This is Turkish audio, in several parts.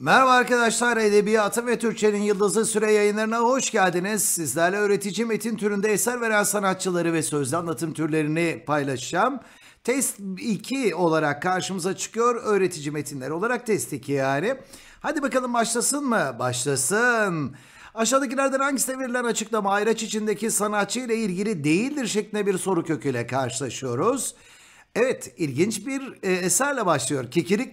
Merhaba arkadaşlar, Edebiyatı ve Türkçenin Yıldızı Süre yayınlarına hoş geldiniz. Sizlerle öğretici metin türünde eser veren sanatçıları ve sözlü anlatım türlerini paylaşacağım. Test 2 olarak karşımıza çıkıyor, öğretici metinler olarak test 2 yani. Hadi bakalım başlasın mı? Başlasın. Aşağıdakilerden hangisine verilen açıklama ayraç içindeki sanatçı ile ilgili değildir şeklinde bir soru köküyle karşılaşıyoruz. Evet ilginç bir e, eserle başlıyor.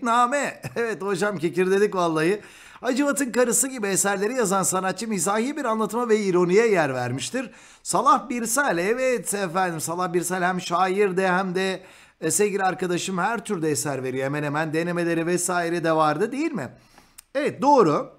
name. Evet hocam kekir dedik vallahi. Acıvat'ın karısı gibi eserleri yazan sanatçı mizahi bir anlatıma ve ironiye yer vermiştir. Salah Birsel evet efendim Salah Birsel hem şair de hem de e, sevgili arkadaşım her türde eser veriyor. Hemen hemen denemeleri vesaire de vardı değil mi? Evet doğru.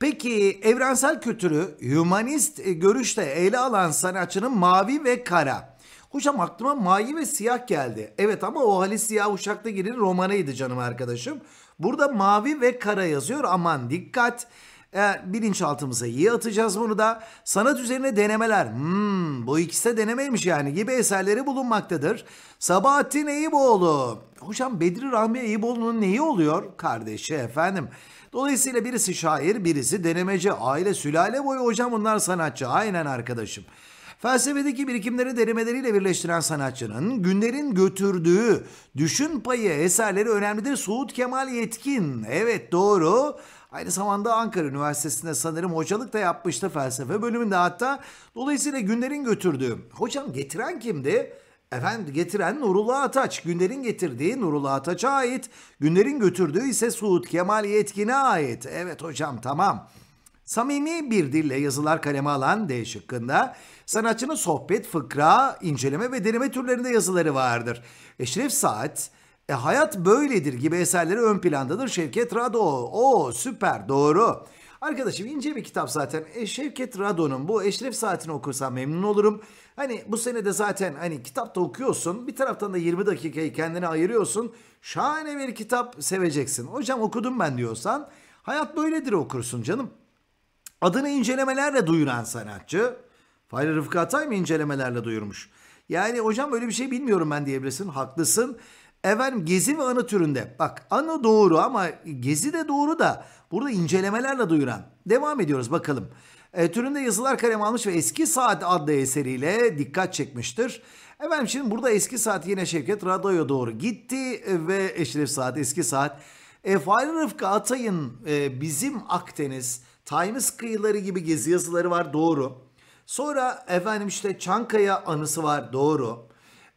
Peki evrensel kültürü humanist e, görüşte ele alan sanatçının mavi ve kara Hocam aklıma mavi ve siyah geldi. Evet ama o Halis Siyah uçakta girin romanıydı canım arkadaşım. Burada mavi ve kara yazıyor. Aman dikkat. E, bilinçaltımıza iyi atacağız bunu da. Sanat üzerine denemeler. Hmm, bu ikisi de denemeymiş yani gibi eserleri bulunmaktadır. Sabahattin Eyüboğlu. Hocam Bedri Rahmi Eyüboğlu'nun neyi oluyor? Kardeşi efendim. Dolayısıyla birisi şair, birisi denemeci. Aile, sülale boyu hocam bunlar sanatçı. Aynen arkadaşım. Felsefedeki birikimleri derimeleriyle birleştiren sanatçının günlerin götürdüğü düşün payı eserleri önemlidir. Suud Kemal Yetkin. Evet doğru. Aynı zamanda Ankara Üniversitesi'nde sanırım hocalık da yapmıştı felsefe bölümünde hatta. Dolayısıyla günlerin götürdüğü. Hocam getiren kimdi? Efendim getiren Nurullah Ataç. Günlerin getirdiği Nurullah Ataç'a ait. Günlerin götürdüğü ise Suud Kemal Yetkin'e ait. Evet hocam tamam. Samimi bir dille yazılar kaleme alan D şıkkında Sanatçının sohbet, fıkra, inceleme ve deneme türlerinde yazıları vardır. Eşref Saat, e, Hayat Böyledir gibi eserleri ön plandadır. Şevket Rado, o süper doğru. Arkadaşım ince bir kitap zaten. E, Şevket Rado'nun bu Eşref Saat'ini okursan memnun olurum. Hani bu sene de zaten hani kitap da okuyorsun. Bir taraftan da 20 dakikayı kendine ayırıyorsun. Şahane bir kitap seveceksin. Hocam okudum ben diyorsan hayat böyledir okursun canım. Adını incelemelerle duyuran sanatçı Fahri Rıfkı Atay mı incelemelerle duyurmuş? Yani hocam öyle bir şey bilmiyorum ben diyebilirsin. Haklısın. Efendim gezi ve anı türünde. Bak anı doğru ama gezi de doğru da burada incelemelerle duyuran. Devam ediyoruz bakalım. E, türünde yazılar kalem almış ve Eski Saat adlı eseriyle dikkat çekmiştir. Efendim şimdi burada Eski Saat yine Şevket Rado'ya doğru gitti ve Eşref Saat, Eski Saat. E, Fahri Rıfkı Atay'ın e, bizim Akdeniz, Times kıyıları gibi gezi yazıları var doğru. Sonra efendim işte Çankaya anısı var doğru.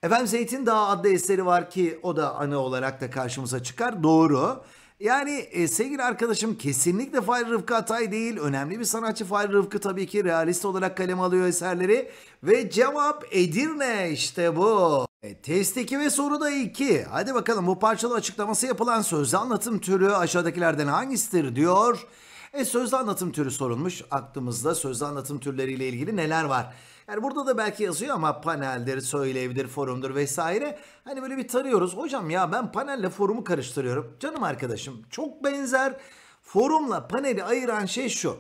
Efendim Zeytin Dağı adlı eseri var ki o da ana olarak da karşımıza çıkar doğru. Yani e, sevgili arkadaşım kesinlikle Fahri Rıfkı Atay değil. Önemli bir sanatçı Fahri Rıfkı tabii ki realist olarak kalem alıyor eserleri. Ve cevap Edirne işte bu. E, test 2 ve soru da 2. Hadi bakalım bu parçalı açıklaması yapılan sözlü anlatım türü aşağıdakilerden hangisidir diyor. E, sözlü anlatım türü sorulmuş. Aklımızda sözlü anlatım türleriyle ilgili neler var? Yani burada da belki yazıyor ama paneldir, söylevdir, forumdur vesaire. Hani böyle bir tarıyoruz. Hocam ya ben panelle forumu karıştırıyorum. Canım arkadaşım çok benzer. Forumla paneli ayıran şey şu.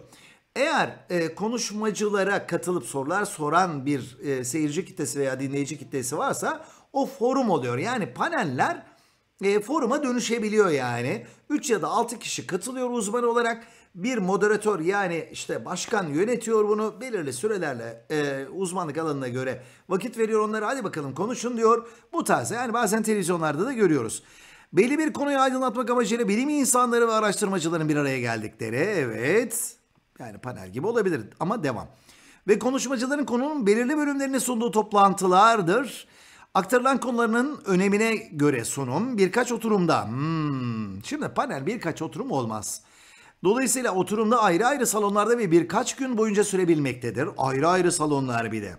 Eğer e, konuşmacılara katılıp sorular soran bir e, seyirci kitlesi veya dinleyici kitlesi varsa o forum oluyor. Yani paneller e, foruma dönüşebiliyor yani. 3 ya da 6 kişi katılıyor uzman olarak. Bir moderatör yani işte başkan yönetiyor bunu belirli sürelerle e, uzmanlık alanına göre vakit veriyor onlara hadi bakalım konuşun diyor. Bu tarz yani bazen televizyonlarda da görüyoruz. Belli bir konuyu aydınlatmak amacıyla bilim insanları ve araştırmacıların bir araya geldikleri evet yani panel gibi olabilir ama devam. Ve konuşmacıların konunun belirli bölümlerini sunduğu toplantılardır. Aktarılan konularının önemine göre sunum birkaç oturumda. Hmm, şimdi panel birkaç oturum olmaz. Dolayısıyla oturumda ayrı ayrı salonlarda ve birkaç gün boyunca sürebilmektedir. Ayrı ayrı salonlar bir de.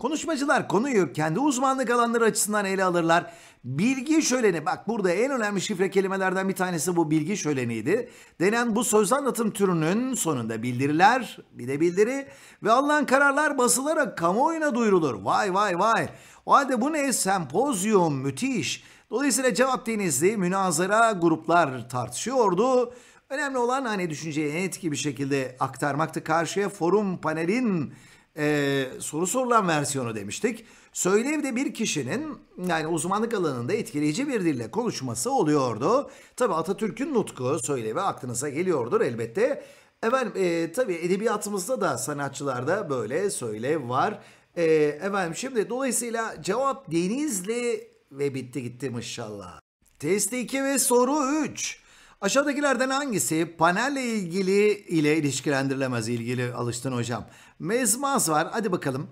Konuşmacılar konuyu kendi uzmanlık alanları açısından ele alırlar. Bilgi şöleni bak burada en önemli şifre kelimelerden bir tanesi bu bilgi şöleniydi. Denen bu söz anlatım türünün sonunda bildiriler bir de bildiri ve alınan kararlar basılarak kamuoyuna duyurulur. Vay vay vay o halde bu ne sempozyum müthiş. Dolayısıyla cevap denizli münazara gruplar tartışıyordu. Önemli olan hani düşünceyi en etki bir şekilde aktarmaktı. Karşıya forum panelin e, soru sorulan versiyonu demiştik. Söylevde bir kişinin yani uzmanlık alanında etkileyici bir dille konuşması oluyordu. Tabi Atatürk'ün nutku söylevi aklınıza geliyordur elbette. Efendim e, tabi edebiyatımızda da sanatçılarda böyle söylev var. E, efendim şimdi dolayısıyla cevap Denizli ve bitti gitti inşallah. Test 2 ve soru 3. Aşağıdakilerden hangisi panelle ilgili ile ilişkilendirilemez ilgili alıştın hocam. Mezmaz var. Hadi bakalım.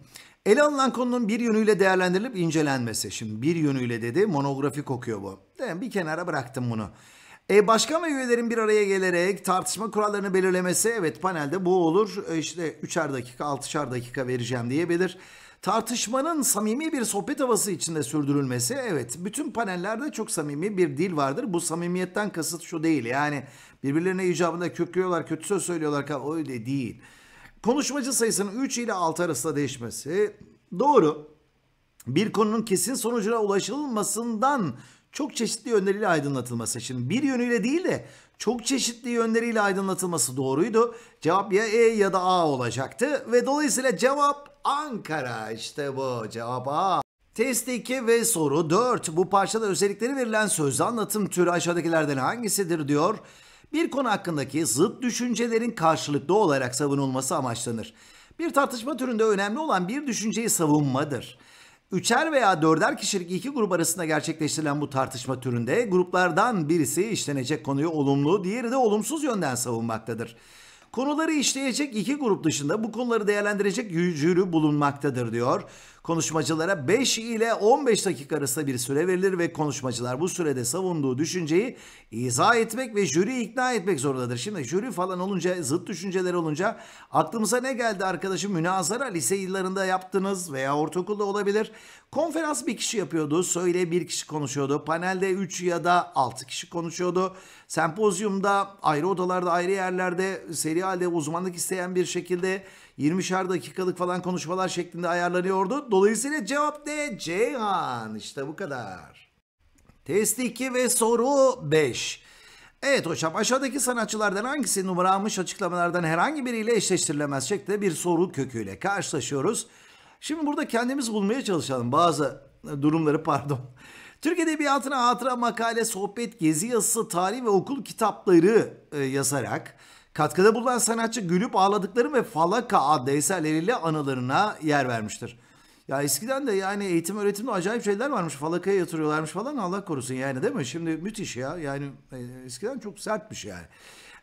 Ele alınan konunun bir yönüyle değerlendirilip incelenmesi. Şimdi bir yönüyle dedi monografi kokuyor bu. Değil mi? Bir kenara bıraktım bunu. E, başkan ve üyelerin bir araya gelerek tartışma kurallarını belirlemesi evet panelde bu olur. E, işte üçer dakika altışar dakika vereceğim diyebilir. Tartışmanın samimi bir sohbet havası içinde sürdürülmesi evet bütün panellerde çok samimi bir dil vardır. Bu samimiyetten kasıt şu değil yani birbirlerine icabında köklüyorlar kötü söz söylüyorlar öyle değil konuşmacı sayısının 3 ile 6 arasında değişmesi doğru. Bir konunun kesin sonucuna ulaşılmasından çok çeşitli yönleriyle aydınlatılması. Şimdi bir yönüyle değil de çok çeşitli yönleriyle aydınlatılması doğruydu. Cevap ya E ya da A olacaktı ve dolayısıyla cevap Ankara. işte bu cevap A. Test 2 ve soru 4. Bu parçada özellikleri verilen sözlü anlatım türü aşağıdakilerden hangisidir diyor bir konu hakkındaki zıt düşüncelerin karşılıklı olarak savunulması amaçlanır. Bir tartışma türünde önemli olan bir düşünceyi savunmadır. Üçer veya dörder kişilik iki grup arasında gerçekleştirilen bu tartışma türünde gruplardan birisi işlenecek konuyu olumlu, diğeri de olumsuz yönden savunmaktadır. Konuları işleyecek iki grup dışında bu konuları değerlendirecek yücürü bulunmaktadır diyor. Konuşmacılara 5 ile 15 dakika arasında bir süre verilir ve konuşmacılar bu sürede savunduğu düşünceyi izah etmek ve jüri ikna etmek zorundadır. Şimdi jüri falan olunca zıt düşünceler olunca aklımıza ne geldi arkadaşım münazara lise yıllarında yaptınız veya ortaokulda olabilir. Konferans bir kişi yapıyordu, söyle bir kişi konuşuyordu, panelde 3 ya da 6 kişi konuşuyordu. Sempozyumda ayrı odalarda ayrı yerlerde seri halde uzmanlık isteyen bir şekilde 20'şer dakikalık falan konuşmalar şeklinde ayarlanıyordu. Dolayısıyla cevap ne? Ceyhan. İşte bu kadar. Test 2 ve soru 5. Evet hocam aşağıdaki sanatçılardan hangisi numaranmış açıklamalardan herhangi biriyle eşleştirilemez şekilde bir soru köküyle karşılaşıyoruz. Şimdi burada kendimiz bulmaya çalışalım bazı durumları pardon. Türk Edebiyatı'na hatıra makale, sohbet, gezi yazısı, tarih ve okul kitapları e, yazarak Katkıda bulunan sanatçı gülüp ağladıkları ve Falaka adlı eserleriyle anılarına yer vermiştir. Ya eskiden de yani eğitim öğretimde acayip şeyler varmış. Falakaya yatırıyorlarmış falan Allah korusun yani değil mi? Şimdi müthiş ya yani e, eskiden çok sertmiş yani.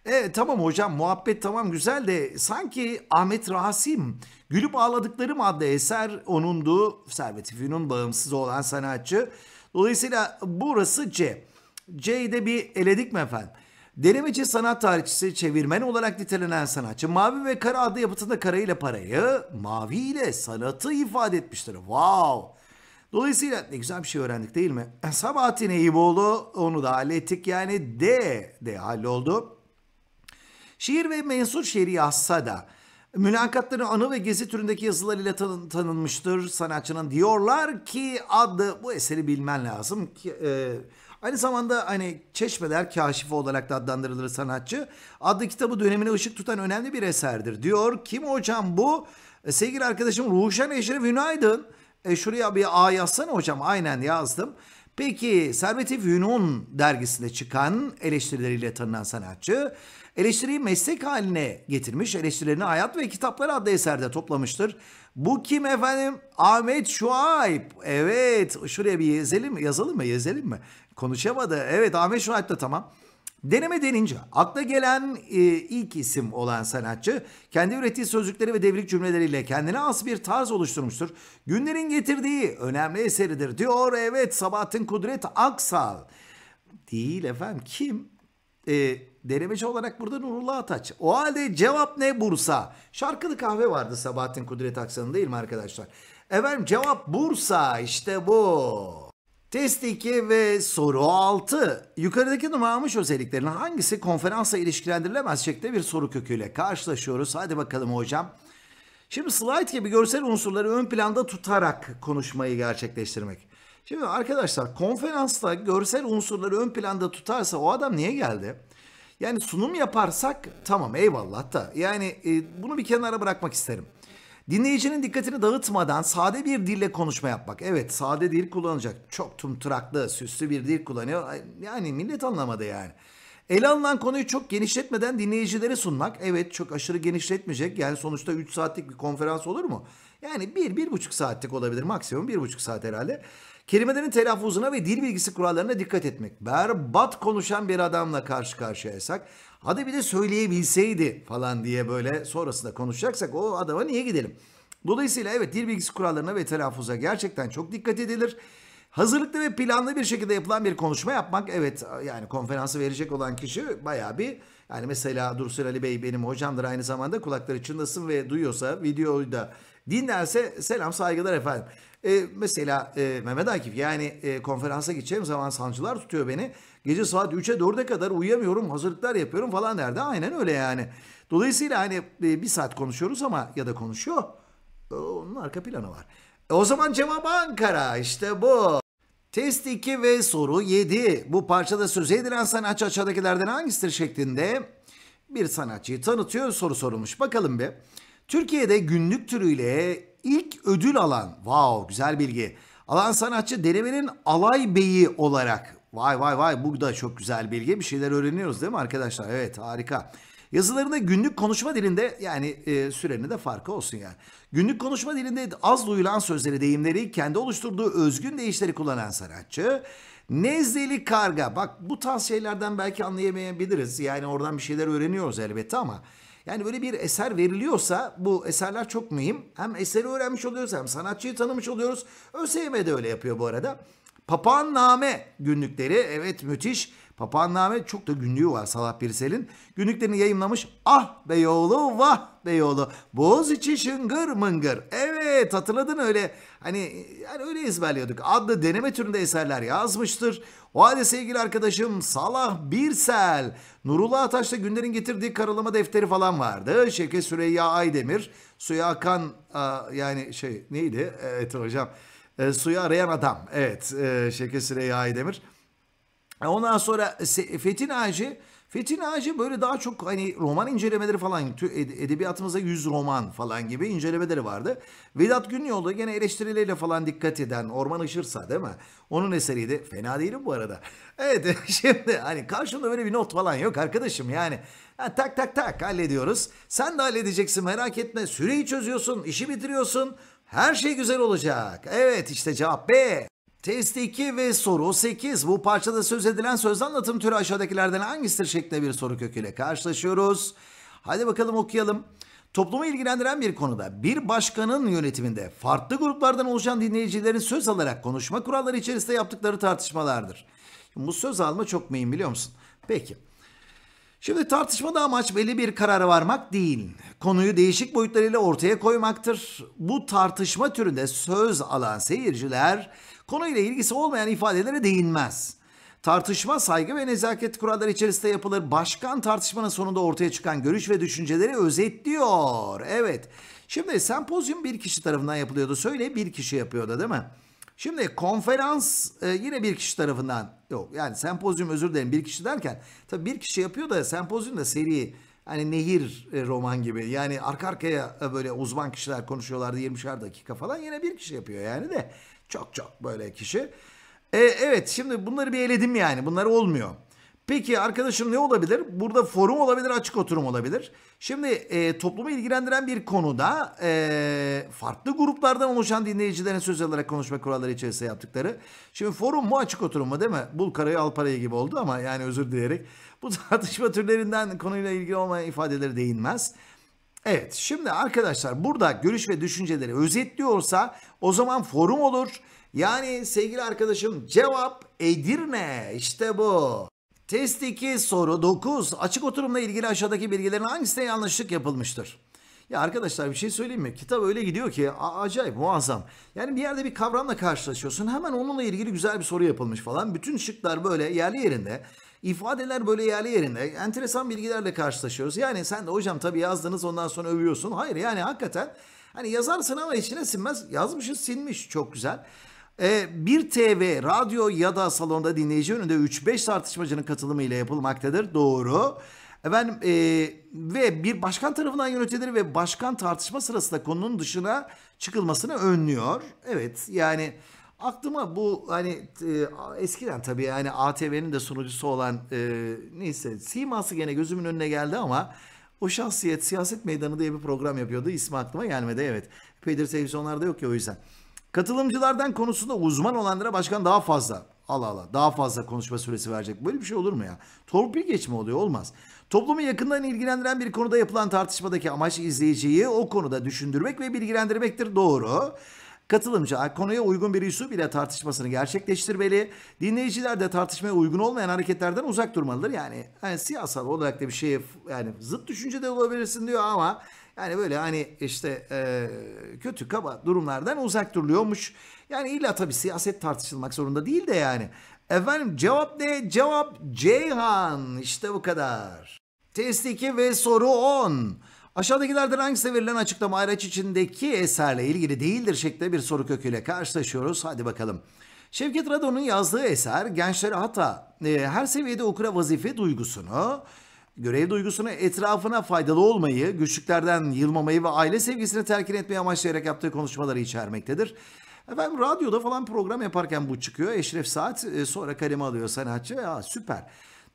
E, tamam hocam muhabbet tamam güzel de sanki Ahmet Rasim Gülüp Ağladıklarım adlı eser onundu. Servet Fünun bağımsız olan sanatçı. Dolayısıyla burası C. C'yi de bir eledik mi efendim? Denemeci sanat tarihçisi çevirmen olarak nitelenen sanatçı Mavi ve Kara adlı yapıtında kara ile parayı, mavi ile sanatı ifade etmiştir. Wow! Dolayısıyla ne güzel bir şey öğrendik değil mi? Sabahattin Eyüboğlu onu da hallettik yani D de halloldu. Şiir ve mensur şiiri yazsa da mülakatları anı ve gezi türündeki yazılarıyla tan tanınmıştır sanatçının diyorlar ki adı bu eseri bilmen lazım ki e, Aynı zamanda hani Çeşmeler Kaşifi olarak da adlandırılır sanatçı. Adlı kitabı dönemine ışık tutan önemli bir eserdir. Diyor kim hocam bu? E, sevgili arkadaşım Ruşen Eşref Ünaydın. E, şuraya bir A yazsana hocam. Aynen yazdım. Peki Servet-i Fünun dergisinde çıkan eleştirileriyle tanınan sanatçı eleştiriyi meslek haline getirmiş. Eleştirilerini Hayat ve Kitaplar adlı eserde toplamıştır. Bu kim efendim? Ahmet Şuayb. Evet şuraya bir yazalım Yazalım mı? Yazalım mı? Konuşamadı. Evet Ahmet Şuayb da tamam. Deneme denince akla gelen e, ilk isim olan sanatçı kendi ürettiği sözcükleri ve devrik cümleleriyle kendine az bir tarz oluşturmuştur. Günlerin getirdiği önemli eseridir diyor. Evet Sabahattin Kudret Aksal. Değil efendim kim? E, denemeci olarak burada Nurullah Ataç. O halde cevap ne Bursa? Şarkılı kahve vardı Sabahattin Kudret Aksal'ın değil mi arkadaşlar? Efendim cevap Bursa işte bu. Test 2 ve soru 6. Yukarıdaki numaramış özelliklerin hangisi konferansa ilişkilendirilemez şekilde bir soru köküyle karşılaşıyoruz. Hadi bakalım hocam. Şimdi slide gibi görsel unsurları ön planda tutarak konuşmayı gerçekleştirmek. Şimdi arkadaşlar konferansta görsel unsurları ön planda tutarsa o adam niye geldi? Yani sunum yaparsak tamam eyvallah da yani e, bunu bir kenara bırakmak isterim. Dinleyicinin dikkatini dağıtmadan sade bir dille konuşma yapmak. Evet sade dil kullanacak. Çok tumturaklı, süslü bir dil kullanıyor. Yani millet anlamadı yani. Ele alınan konuyu çok genişletmeden dinleyicilere sunmak. Evet çok aşırı genişletmeyecek. Yani sonuçta 3 saatlik bir konferans olur mu? Yani bir, bir buçuk saatlik olabilir. Maksimum bir buçuk saat herhalde. Kelimelerin telaffuzuna ve dil bilgisi kurallarına dikkat etmek. Berbat konuşan bir adamla karşı karşıyaysak hadi bir de söyleyebilseydi falan diye böyle sonrasında konuşacaksak o adama niye gidelim? Dolayısıyla evet dil bilgisi kurallarına ve telaffuza gerçekten çok dikkat edilir. Hazırlıklı ve planlı bir şekilde yapılan bir konuşma yapmak evet yani konferansı verecek olan kişi baya bir yani mesela Dursun Ali Bey benim hocamdır aynı zamanda kulakları çınlasın ve duyuyorsa videoyu da Dinlerse selam saygılar efendim. E, mesela e, Mehmet Akif yani e, konferansa gideceğim zaman sancılar tutuyor beni. Gece saat 3'e 4'e kadar uyuyamıyorum hazırlıklar yapıyorum falan derdi. Aynen öyle yani. Dolayısıyla hani e, bir saat konuşuyoruz ama ya da konuşuyor. E, onun arka planı var. E, o zaman cevap Ankara işte bu. Test 2 ve soru 7. Bu parçada söz edilen sanatçı aşağıdakilerden hangisidir şeklinde bir sanatçıyı tanıtıyor soru sorulmuş. Bakalım bir. Türkiye'de günlük türüyle ilk ödül alan, wow güzel bilgi, alan sanatçı Dereve'nin Alay Bey'i olarak. Vay vay vay bu da çok güzel bilgi. Bir şeyler öğreniyoruz değil mi arkadaşlar? Evet harika. Yazılarında günlük konuşma dilinde yani e, sürenin de farkı olsun yani. Günlük konuşma dilinde az duyulan sözleri, deyimleri kendi oluşturduğu özgün deyişleri kullanan sanatçı. Nezleli karga. Bak bu tarz şeylerden belki anlayamayabiliriz. Yani oradan bir şeyler öğreniyoruz elbette ama yani böyle bir eser veriliyorsa bu eserler çok mühim. Hem eseri öğrenmiş oluyoruz hem sanatçıyı tanımış oluyoruz. ÖSYM de öyle yapıyor bu arada. Papağan Name günlükleri evet müthiş. Papağanname çok da günlüğü var Salah Birsel'in. Günlüklerini yayımlamış. Ah Beyoğlu vah Beyoğlu. Boğaz içi şıngır mıngır. Evet hatırladın öyle. Hani yani öyle ezberliyorduk. Adlı deneme türünde eserler yazmıştır. O halde sevgili arkadaşım Salah Birsel. Nurullah Ataş'ta günlerin getirdiği karalama defteri falan vardı. Şevket Süreyya Aydemir. Suya Akan yani şey neydi? Evet hocam. E, suyu arayan adam. Evet e, Şevket Süreyya Aydemir. Ondan sonra Fetin Ağacı Fetin Ağacı böyle daha çok hani roman incelemeleri falan edebiyatımızda yüz roman falan gibi incelemeleri vardı. Vedat Günyol'da gene eleştirileriyle falan dikkat eden Orman Işırsa değil mi? Onun eseriydi. Fena değil bu arada. Evet şimdi hani karşımda böyle bir not falan yok arkadaşım yani. Ha, tak tak tak hallediyoruz. Sen de halledeceksin merak etme. Süreyi çözüyorsun, işi bitiriyorsun. Her şey güzel olacak. Evet işte cevap B. Test 2 ve soru 8. Bu parçada söz edilen söz anlatım türü aşağıdakilerden hangisidir şeklinde bir soru köküyle karşılaşıyoruz. Hadi bakalım okuyalım. Toplumu ilgilendiren bir konuda bir başkanın yönetiminde farklı gruplardan oluşan dinleyicilerin söz alarak konuşma kuralları içerisinde yaptıkları tartışmalardır. Şimdi bu söz alma çok mühim biliyor musun? Peki. Şimdi tartışmada amaç belli bir karara varmak değil. Konuyu değişik boyutlarıyla ortaya koymaktır. Bu tartışma türünde söz alan seyirciler konuyla ilgisi olmayan ifadelere değinmez. Tartışma saygı ve nezaket kuralları içerisinde yapılır. Başkan tartışmanın sonunda ortaya çıkan görüş ve düşünceleri özetliyor. Evet. Şimdi sempozyum bir kişi tarafından yapılıyordu. Söyle bir kişi yapıyordu değil mi? Şimdi konferans e, yine bir kişi tarafından yok yani sempozyum özür dilerim bir kişi derken tabii bir kişi yapıyor da sempozyum da seri hani nehir e, roman gibi yani arka arkaya e, böyle uzman kişiler konuşuyorlardı 20'şer dakika falan yine bir kişi yapıyor yani de çok çok böyle kişi. E, evet şimdi bunları bir eledim yani. Bunlar olmuyor. Peki arkadaşım ne olabilir? Burada forum olabilir, açık oturum olabilir. Şimdi e, toplumu ilgilendiren bir konuda e, farklı gruplardan oluşan dinleyicilerin söz alarak konuşma kuralları içerisinde yaptıkları. Şimdi forum mu açık oturum mu değil mi? Bul karayı al parayı gibi oldu ama yani özür dileyerek. Bu tartışma türlerinden konuyla ilgili olmayan ifadeleri değinmez. Evet şimdi arkadaşlar burada görüş ve düşünceleri özetliyorsa o zaman forum olur. Yani sevgili arkadaşım cevap Edirne işte bu. Test 2 soru 9 açık oturumla ilgili aşağıdaki bilgilerin hangisine yanlışlık yapılmıştır? Ya arkadaşlar bir şey söyleyeyim mi? Kitap öyle gidiyor ki acayip muazzam. Yani bir yerde bir kavramla karşılaşıyorsun hemen onunla ilgili güzel bir soru yapılmış falan. Bütün şıklar böyle yerli yerinde. İfadeler böyle yerli yerinde enteresan bilgilerle karşılaşıyoruz. Yani sen de hocam tabii yazdınız ondan sonra övüyorsun. Hayır yani hakikaten hani yazarsın ama içine sinmez. Yazmışız sinmiş çok güzel. Ee, bir TV, radyo ya da salonda dinleyici önünde 3-5 tartışmacının katılımıyla yapılmaktadır. Doğru. Efendim e, ve bir başkan tarafından yönetilir ve başkan tartışma sırasında konunun dışına çıkılmasını önlüyor. Evet yani Aklıma bu hani e, eskiden tabii yani ATV'nin de sunucusu olan e, neyse siması gene gözümün önüne geldi ama o şahsiyet siyaset meydanı diye bir program yapıyordu. İsmi aklıma gelmedi evet. Peydir da yok ya o yüzden. Katılımcılardan konusunda uzman olanlara başkan daha fazla. Allah Allah daha fazla konuşma süresi verecek. Böyle bir şey olur mu ya? Torpil geçme oluyor olmaz. Toplumu yakından ilgilendiren bir konuda yapılan tartışmadaki amaç izleyiciyi o konuda düşündürmek ve bilgilendirmektir. Doğru. Katılımcı, konuya uygun bir üslup bile tartışmasını gerçekleştirmeli. Dinleyiciler de tartışmaya uygun olmayan hareketlerden uzak durmalıdır. Yani, yani siyasal olarak da bir şey, yani zıt düşüncede olabilirsin diyor ama yani böyle hani işte e, kötü kaba durumlardan uzak duruluyormuş. Yani illa tabii siyaset tartışılmak zorunda değil de yani. Efendim cevap ne? Cevap Ceyhan. İşte bu kadar. Test 2 ve soru 10. Aşağıdakilerden hangisi verilen açıklama araç içindeki eserle ilgili değildir şeklinde bir soru köküyle karşılaşıyoruz. Hadi bakalım. Şevket Radon'un yazdığı eser gençlere hatta e, her seviyede okura vazife duygusunu, görev duygusunu etrafına faydalı olmayı, güçlüklerden yılmamayı ve aile sevgisini terkin etmeyi amaçlayarak yaptığı konuşmaları içermektedir. Efendim radyoda falan program yaparken bu çıkıyor. Eşref Saat e, sonra kaleme alıyor sanatçı. Ya süper.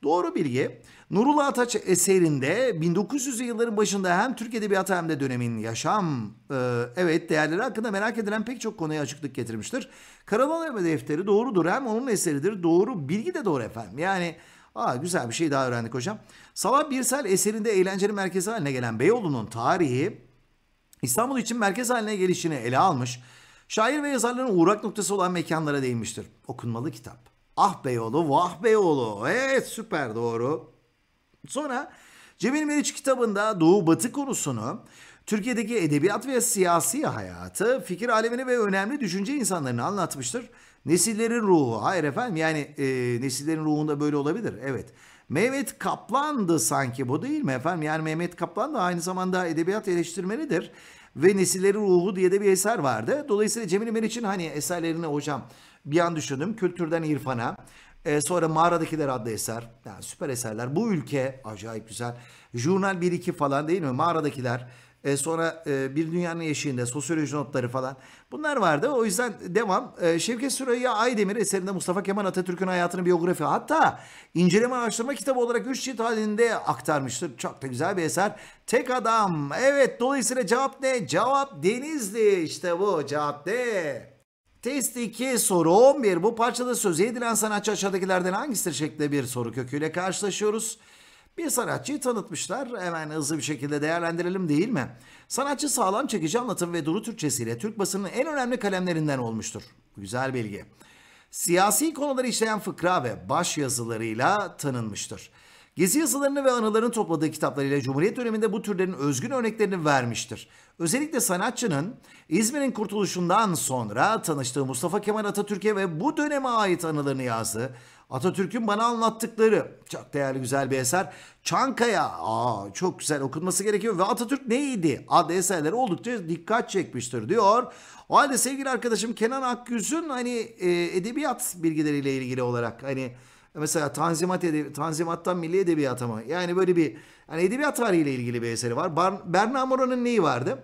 Doğru bilgi. Nurullah Ataç eserinde 1900'lü yılların başında hem Türk Edebiyatı hem de dönemin yaşam e, evet değerleri hakkında merak edilen pek çok konuya açıklık getirmiştir. Karalama defteri doğrudur hem onun eseridir doğru bilgi de doğru efendim. Yani aa güzel bir şey daha öğrendik hocam. Salah Birsel eserinde eğlenceli merkezi haline gelen Beyoğlu'nun tarihi İstanbul için merkez haline gelişini ele almış. Şair ve yazarların uğrak noktası olan mekanlara değinmiştir. Okunmalı kitap. Ah Beyoğlu, vah Beyoğlu. Evet süper doğru. Sonra Cemil Meriç kitabında Doğu Batı konusunu Türkiye'deki edebiyat ve siyasi hayatı, fikir alemini ve önemli düşünce insanlarını anlatmıştır. Nesillerin ruhu. Hayır efendim yani e, nesillerin ruhunda böyle olabilir. Evet. Mehmet Kaplan'dı sanki bu değil mi efendim? Yani Mehmet Kaplan da aynı zamanda edebiyat eleştirmenidir. Ve Nesillerin Ruhu diye de bir eser vardı. Dolayısıyla Cemil Meriç'in hani eserlerini hocam bir an düşündüm. Kültürden irfana. E, sonra Mağaradakiler adlı eser. Yani süper eserler. Bu ülke acayip güzel. Jurnal 1-2 falan değil mi? Mağaradakiler. E, sonra e, Bir Dünyanın Eşiğinde sosyoloji notları falan. Bunlar vardı. O yüzden devam. E, Şevket Süreyya Aydemir eserinde Mustafa Kemal Atatürk'ün hayatını biyografi hatta inceleme araştırma kitabı olarak 3 cilt halinde aktarmıştır. Çok da güzel bir eser. Tek Adam. Evet dolayısıyla cevap ne? Cevap Denizli. işte bu cevap ne? Test 2 soru 11. Bu parçada sözü edilen sanatçı aşağıdakilerden hangisidir şeklinde bir soru köküyle karşılaşıyoruz. Bir sanatçıyı tanıtmışlar. Hemen hızlı bir şekilde değerlendirelim değil mi? Sanatçı sağlam çekici anlatım ve duru Türkçesiyle Türk basının en önemli kalemlerinden olmuştur. Güzel bilgi. Siyasi konuları işleyen fıkra ve baş yazılarıyla tanınmıştır. Gezi yazılarını ve anılarını topladığı kitaplarıyla Cumhuriyet döneminde bu türlerin özgün örneklerini vermiştir. Özellikle sanatçının İzmir'in kurtuluşundan sonra tanıştığı Mustafa Kemal Atatürk'e ve bu döneme ait anılarını yazdı. Atatürk'ün bana anlattıkları çok değerli güzel bir eser. Çankaya aa, çok güzel okunması gerekiyor ve Atatürk neydi adlı eserleri oldukça dikkat çekmiştir diyor. O halde sevgili arkadaşım Kenan Akgüz'ün hani e, edebiyat bilgileriyle ilgili olarak hani Mesela Tanzimat edebi, Tanzimat'tan Milli Edebiyat ama. Yani böyle bir yani edebiyat tarihiyle ilgili bir eseri var. Bar, Berna Mora'nın neyi vardı?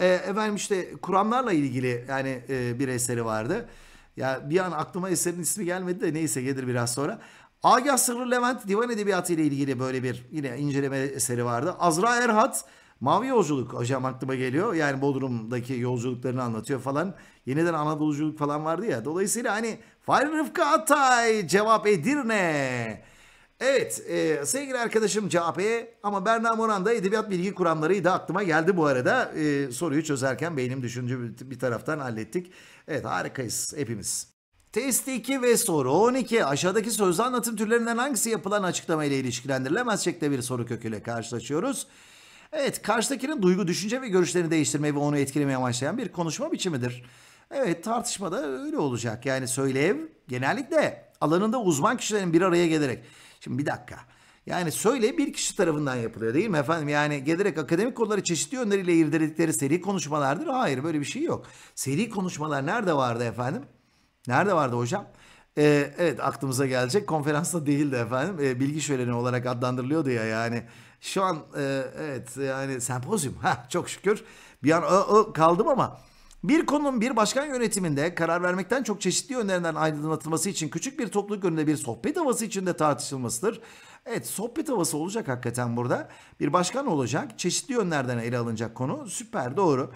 E, efendim işte kuramlarla ilgili yani e, bir eseri vardı. Ya bir an aklıma eserin ismi gelmedi de neyse gelir biraz sonra. Agah Sırrı Levent divan edebiyatı ile ilgili böyle bir yine inceleme eseri vardı. Azra Erhat Mavi Yolculuk hocam aklıma geliyor. Yani Bodrum'daki yolculuklarını anlatıyor falan. Yeniden Anadoluculuk falan vardı ya. Dolayısıyla hani Fahri Rıfkı Atay cevap Edirne. Evet e, sevgili arkadaşım cevap ama Berna Moran da edebiyat bilgi kuramlarıydı aklıma geldi bu arada. E, soruyu çözerken beynim düşünce bir taraftan hallettik. Evet harikayız hepimiz. Test 2 ve soru 12. Aşağıdaki sözlü anlatım türlerinden hangisi yapılan açıklamayla ilişkilendirilemez şekilde bir soru köküyle karşılaşıyoruz? Evet karşıdakinin duygu, düşünce ve görüşlerini değiştirmeyi ve onu etkilemeye amaçlayan bir konuşma biçimidir. Evet tartışmada öyle olacak. Yani söylev genellikle alanında uzman kişilerin bir araya gelerek. Şimdi bir dakika. Yani söyle bir kişi tarafından yapılıyor değil mi efendim? Yani gelerek akademik konuları çeşitli yönleriyle irdeledikleri seri konuşmalardır. Hayır böyle bir şey yok. Seri konuşmalar nerede vardı efendim? Nerede vardı hocam? Ee, evet aklımıza gelecek konferansta değildi efendim. Ee, bilgi şöleni olarak adlandırılıyordu ya yani. Şu an e, evet yani sempozyum. Ha çok şükür. Bir an ö, ö, kaldım ama bir konunun bir başkan yönetiminde karar vermekten çok çeşitli yönlerinden aydınlatılması için küçük bir topluluk önünde bir sohbet havası içinde tartışılmasıdır. Evet sohbet havası olacak hakikaten burada. Bir başkan olacak. Çeşitli yönlerden ele alınacak konu. Süper doğru.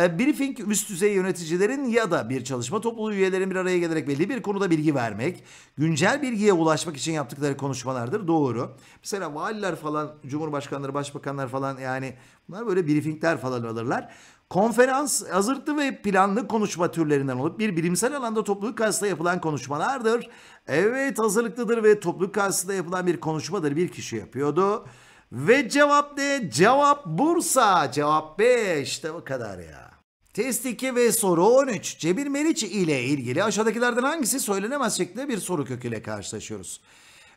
E, briefing üst düzey yöneticilerin ya da bir çalışma topluluğu üyelerinin bir araya gelerek belli bir konuda bilgi vermek, güncel bilgiye ulaşmak için yaptıkları konuşmalardır. Doğru. Mesela valiler falan, cumhurbaşkanları, başbakanlar falan yani bunlar böyle briefingler falan alırlar. Konferans hazırlıklı ve planlı konuşma türlerinden olup bir bilimsel alanda topluluk karşısında yapılan konuşmalardır. Evet hazırlıklıdır ve topluluk karşısında yapılan bir konuşmadır. Bir kişi yapıyordu. Ve cevap ne? Cevap Bursa. Cevap B. İşte bu kadar ya. Test 2 ve soru 13. Cemil Meriç ile ilgili aşağıdakilerden hangisi söylenemez şeklinde bir soru köküyle karşılaşıyoruz.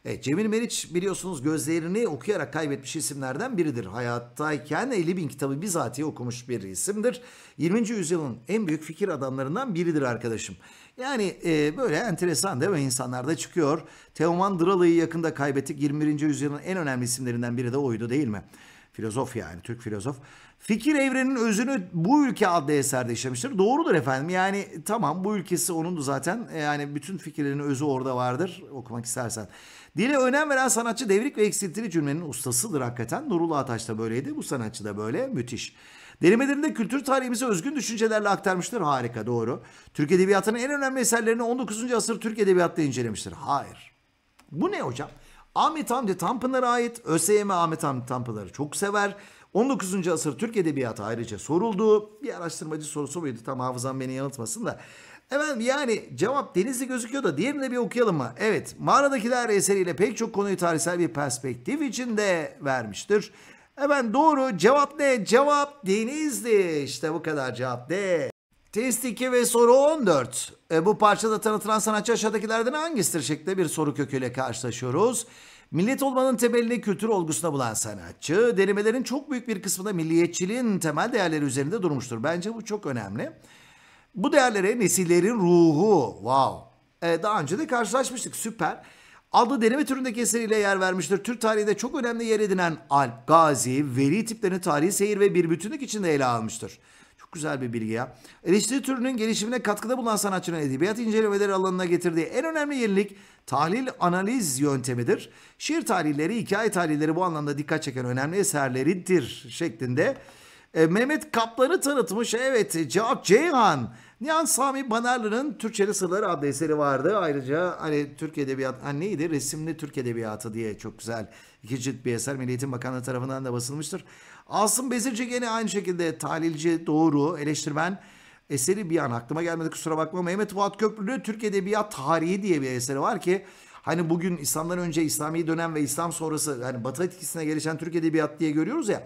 Evet, Cemil Meriç biliyorsunuz gözlerini okuyarak kaybetmiş isimlerden biridir. Hayattayken 50 bin kitabı bizatihi okumuş bir isimdir. 20. yüzyılın en büyük fikir adamlarından biridir arkadaşım. Yani e, böyle enteresan değil mi? İnsanlar da çıkıyor. Teoman Dıralı'yı yakında kaybettik. 21. yüzyılın en önemli isimlerinden biri de oydu değil mi? Filozof yani Türk filozof. Fikir evrenin özünü bu ülke adlı eserde işlemiştir. Doğrudur efendim. Yani tamam bu ülkesi onun da zaten e, yani bütün fikirlerin özü orada vardır. Okumak istersen. Dile önem veren sanatçı devrik ve eksiltili cümlenin ustasıdır hakikaten. Nurullah Ataş da böyleydi. Bu sanatçı da böyle. Müthiş. Derimelerinde kültür tarihimizi özgün düşüncelerle aktarmıştır. Harika doğru. Türk Edebiyatı'nın en önemli eserlerini 19. asır Türk Edebiyatı'nda incelemiştir. Hayır. Bu ne hocam? Ahmet Hamdi Tanpınar'a ait. ÖSYM Ahmet Hamdi Tanpınar'ı çok sever. 19. asır Türk Edebiyatı ayrıca soruldu. Bir araştırmacı sorusu muydu? Tam hafızam beni yanıltmasın da. Efendim yani cevap Denizli gözüküyor da diğerini de bir okuyalım mı? Evet mağaradakiler eseriyle pek çok konuyu tarihsel bir perspektif içinde vermiştir. Hemen doğru cevap ne? Cevap Denizli. İşte bu kadar cevap ne? Test 2 ve soru 14. E, bu parçada tanıtılan sanatçı aşağıdakilerden hangisidir şeklinde bir soru köküyle karşılaşıyoruz. Millet olmanın temelini kültür olgusuna bulan sanatçı, denemelerin çok büyük bir kısmında milliyetçiliğin temel değerleri üzerinde durmuştur. Bence bu çok önemli. Bu değerlere nesillerin ruhu. Wow. Ee, daha önce de karşılaşmıştık. Süper. Adlı deneme türündeki eseriyle yer vermiştir. Türk tarihinde çok önemli yer edinen Alp, Gazi, Veli tiplerini tarihi seyir ve bir bütünlük içinde ele almıştır. Çok güzel bir bilgi ya. Eleştiri türünün gelişimine katkıda bulunan sanatçının edebiyat incelemeleri alanına getirdiği en önemli yenilik tahlil analiz yöntemidir. Şiir tarihleri, hikaye tarihleri bu anlamda dikkat çeken önemli eserleridir şeklinde. E, Mehmet Kaplan'ı tanıtmış. Evet cevap Ceyhan. Nihan Sami Banarlı'nın Türkçeli Sırları adlı eseri vardı. Ayrıca hani Türk Edebiyatı hani neydi? Resimli Türk Edebiyatı diye çok güzel iki cilt bir eser Milli Eğitim Bakanlığı tarafından da basılmıştır. Asım Bezirci gene aynı şekilde talilci doğru, eleştirmen. Eseri bir an aklıma gelmedi kusura bakma. Mehmet Fuat Köprülü Türk Edebiyat Tarihi diye bir eseri var ki hani bugün İslam'dan önce İslami dönem ve İslam sonrası yani Batı etkisine gelişen Türk Edebiyat diye görüyoruz ya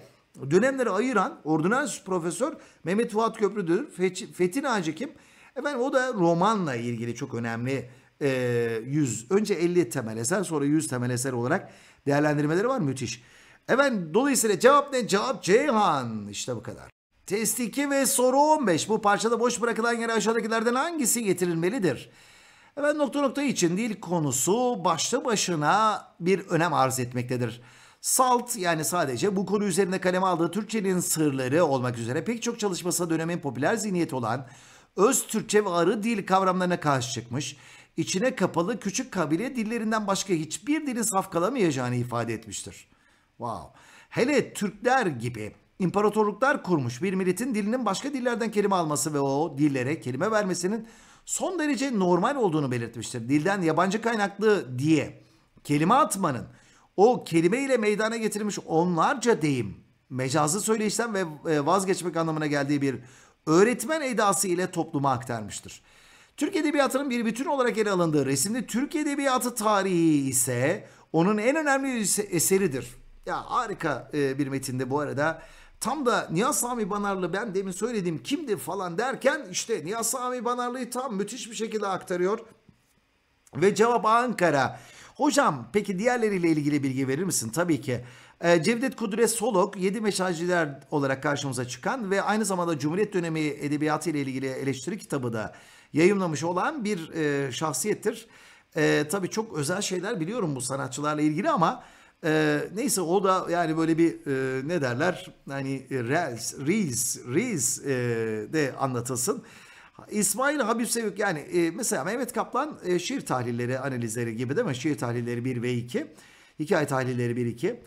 dönemleri ayıran ordinans profesör Mehmet Fuat Köprüdür. Fethi Naci kim? Efendim o da romanla ilgili çok önemli e, 100, önce 50 temel eser sonra 100 temel eser olarak değerlendirmeleri var müthiş. Efendim dolayısıyla cevap ne? Cevap Ceyhan. İşte bu kadar. Test 2 ve soru 15. Bu parçada boş bırakılan yere aşağıdakilerden hangisi getirilmelidir? Evet nokta nokta için dil konusu başlı başına bir önem arz etmektedir. Salt yani sadece bu konu üzerine kaleme aldığı Türkçenin sırları olmak üzere pek çok çalışmasa dönemin popüler zihniyeti olan öz Türkçe ve arı dil kavramlarına karşı çıkmış, içine kapalı küçük kabile dillerinden başka hiçbir dilin safkalamayacağını ifade etmiştir. Wow. Hele Türkler gibi imparatorluklar kurmuş bir milletin dilinin başka dillerden kelime alması ve o dillere kelime vermesinin son derece normal olduğunu belirtmiştir. Dilden yabancı kaynaklı diye kelime atmanın o kelimeyle meydana getirmiş onlarca deyim, mecazi söyleyişten ve e, vazgeçmek anlamına geldiği bir öğretmen edası ile topluma aktarmıştır. Türk Edebiyatı'nın bir bütün olarak ele alındığı resimde, Türk Edebiyatı tarihi ise onun en önemli eseridir. Ya harika e, bir metinde bu arada. Tam da Nihat Sami Banarlı ben demin söyledim kimdi falan derken işte Nihat Sami Banarlı'yı tam müthiş bir şekilde aktarıyor. Ve cevap Ankara. Hocam peki diğerleriyle ilgili bilgi verir misin? Tabii ki. Ee, Cevdet Kudret Solok 7 meşaciler olarak karşımıza çıkan ve aynı zamanda Cumhuriyet dönemi edebiyatı ile ilgili eleştiri kitabı da yayımlamış olan bir e, şahsiyettir. E, tabii çok özel şeyler biliyorum bu sanatçılarla ilgili ama e, neyse o da yani böyle bir e, ne derler hani e, reels, reels, reels e, de anlatılsın. İsmail Habib Sevik yani e, mesela Mehmet Kaplan e, şiir tahlilleri analizleri gibi değil mi? Şiir tahlilleri 1 ve 2. Hikaye tahlilleri 1 2.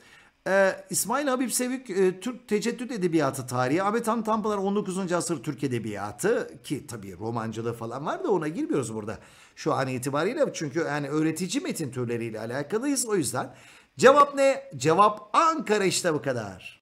Ee, İsmail Habib Sevik e, Türk Teceddüt Edebiyatı Tarihi. Ahmet Han Tanpınar 19. asır Türk Edebiyatı ki tabii romancılığı falan var da ona girmiyoruz burada. Şu an itibariyle çünkü yani öğretici metin türleriyle alakalıyız o yüzden. Cevap ne? Cevap Ankara işte bu kadar.